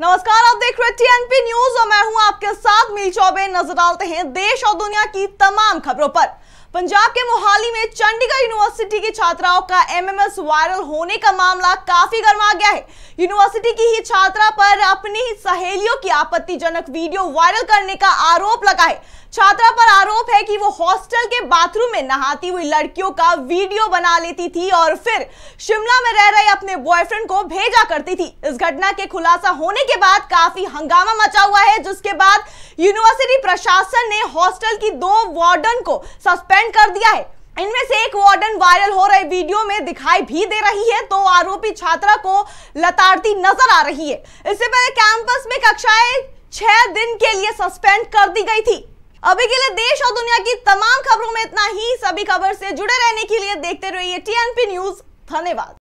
नमस्कार आप देख रहे टीएनपी न्यूज और मैं हूं आपके साथ मिल चौबे नजर डालते हैं देश और दुनिया की तमाम खबरों पर पंजाब के मोहाली में चंडीगढ़ यूनिवर्सिटी की छात्राओं का एमएमएस वायरल होने का मामला काफी गर्मा गया है यूनिवर्सिटी की ही छात्रा पर अपनी सहेलियों की आपत्तिजनक वीडियो वायरल करने का आरोप लगा है छात्रा पर आरोप है कि वो हॉस्टल के बाथरूम में नहाती हुई लड़कियों का वीडियो बना लेती थी और फिर शिमला में रह रहे अपने बॉयफ्रेंड को भेजा करती थी इस घटना के खुलासा होने के बाद काफी हंगामा मचा हुआ है जिसके बाद यूनिवर्सिटी प्रशासन ने हॉस्टल की दो वार्डन को सस्पेंड कर दिया है इनमें से एक वार्डन वायरल हो रहे वीडियो में दिखाई भी दे रही है तो आरोपी छात्रा को लताड़ती नजर आ रही है इससे पहले कैंपस में कक्षाएं छह दिन के लिए सस्पेंड कर दी गई थी अभी के लिए देश और दुनिया की तमाम खबरों में इतना ही सभी खबर से जुड़े रहने के लिए देखते रहिए टीएनपी न्यूज धन्यवाद